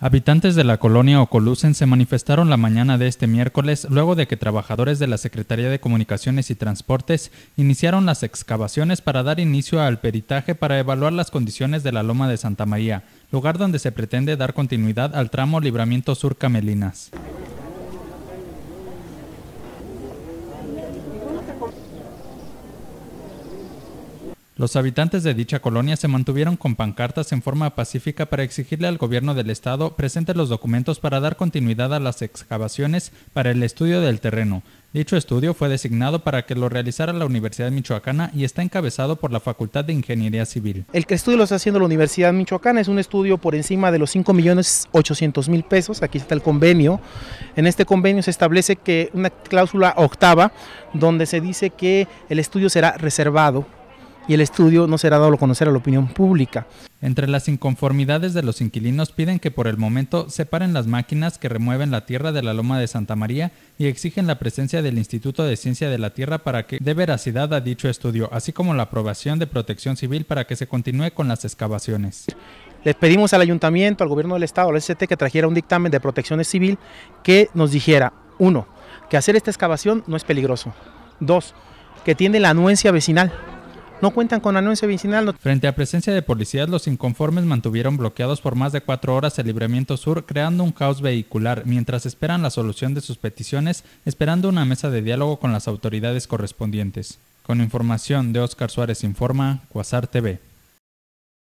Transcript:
Habitantes de la colonia Ocolucen se manifestaron la mañana de este miércoles luego de que trabajadores de la Secretaría de Comunicaciones y Transportes iniciaron las excavaciones para dar inicio al peritaje para evaluar las condiciones de la Loma de Santa María, lugar donde se pretende dar continuidad al tramo Libramiento Sur Camelinas. Los habitantes de dicha colonia se mantuvieron con pancartas en forma pacífica para exigirle al gobierno del estado presente los documentos para dar continuidad a las excavaciones para el estudio del terreno. Dicho estudio fue designado para que lo realizara la Universidad Michoacana y está encabezado por la Facultad de Ingeniería Civil. El que estudio lo está haciendo la Universidad Michoacana es un estudio por encima de los 5.800.000 millones mil pesos. Aquí está el convenio. En este convenio se establece que una cláusula octava donde se dice que el estudio será reservado y el estudio no será dado a conocer a la opinión pública. Entre las inconformidades de los inquilinos piden que por el momento separen las máquinas que remueven la tierra de la Loma de Santa María y exigen la presencia del Instituto de Ciencia de la Tierra para que dé veracidad a dicho estudio, así como la aprobación de protección civil para que se continúe con las excavaciones. Les pedimos al ayuntamiento, al gobierno del estado, al ST, que trajera un dictamen de protección civil que nos dijera, uno, que hacer esta excavación no es peligroso. Dos, que tiene la anuencia vecinal, no cuentan con anuncio vecinal. Frente a presencia de policías, los inconformes mantuvieron bloqueados por más de cuatro horas el libramiento sur, creando un caos vehicular, mientras esperan la solución de sus peticiones, esperando una mesa de diálogo con las autoridades correspondientes. Con información de Oscar Suárez Informa, Cuasar TV.